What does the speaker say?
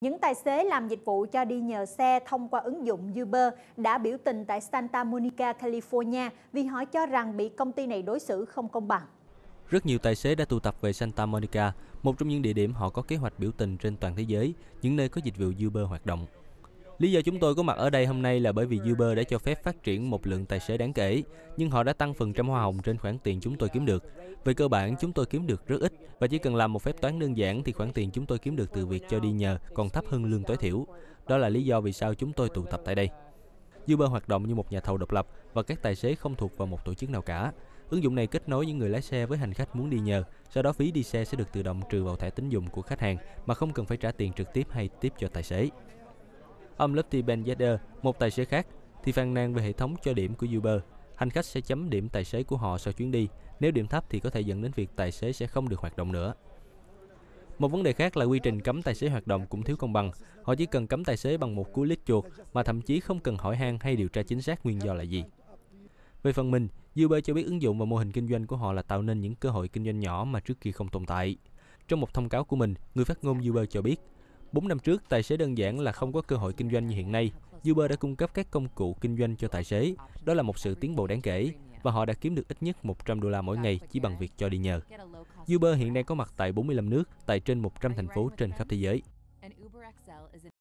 Những tài xế làm dịch vụ cho đi nhờ xe thông qua ứng dụng Uber đã biểu tình tại Santa Monica, California vì họ cho rằng bị công ty này đối xử không công bằng. Rất nhiều tài xế đã tụ tập về Santa Monica, một trong những địa điểm họ có kế hoạch biểu tình trên toàn thế giới, những nơi có dịch vụ Uber hoạt động. Lý do chúng tôi có mặt ở đây hôm nay là bởi vì Uber đã cho phép phát triển một lượng tài xế đáng kể, nhưng họ đã tăng phần trăm hoa hồng trên khoản tiền chúng tôi kiếm được. Về cơ bản, chúng tôi kiếm được rất ít và chỉ cần làm một phép toán đơn giản thì khoản tiền chúng tôi kiếm được từ việc cho đi nhờ còn thấp hơn lương tối thiểu. Đó là lý do vì sao chúng tôi tụ tập tại đây. Uber hoạt động như một nhà thầu độc lập và các tài xế không thuộc vào một tổ chức nào cả. Ứng dụng này kết nối những người lái xe với hành khách muốn đi nhờ, sau đó phí đi xe sẽ được tự động trừ vào thẻ tín dụng của khách hàng mà không cần phải trả tiền trực tiếp hay tiếp cho tài xế. Ông Lottie Ben Yedder, một tài xế khác, thì phàn nàn về hệ thống cho điểm của Uber. Hành khách sẽ chấm điểm tài xế của họ sau chuyến đi. Nếu điểm thấp thì có thể dẫn đến việc tài xế sẽ không được hoạt động nữa. Một vấn đề khác là quy trình cấm tài xế hoạt động cũng thiếu công bằng. Họ chỉ cần cấm tài xế bằng một cú lít chuột mà thậm chí không cần hỏi han hay điều tra chính xác nguyên do là gì. Về phần mình, Uber cho biết ứng dụng và mô hình kinh doanh của họ là tạo nên những cơ hội kinh doanh nhỏ mà trước kia không tồn tại. Trong một thông cáo của mình, người phát ngôn Uber cho biết, 4 năm trước, tài xế đơn giản là không có cơ hội kinh doanh như hiện nay. Uber đã cung cấp các công cụ kinh doanh cho tài xế. Đó là một sự tiến bộ đáng kể và họ đã kiếm được ít nhất 100 đô la mỗi ngày chỉ bằng việc cho đi nhờ. Uber hiện đang có mặt tại 45 nước, tại trên 100 thành phố trên khắp thế giới.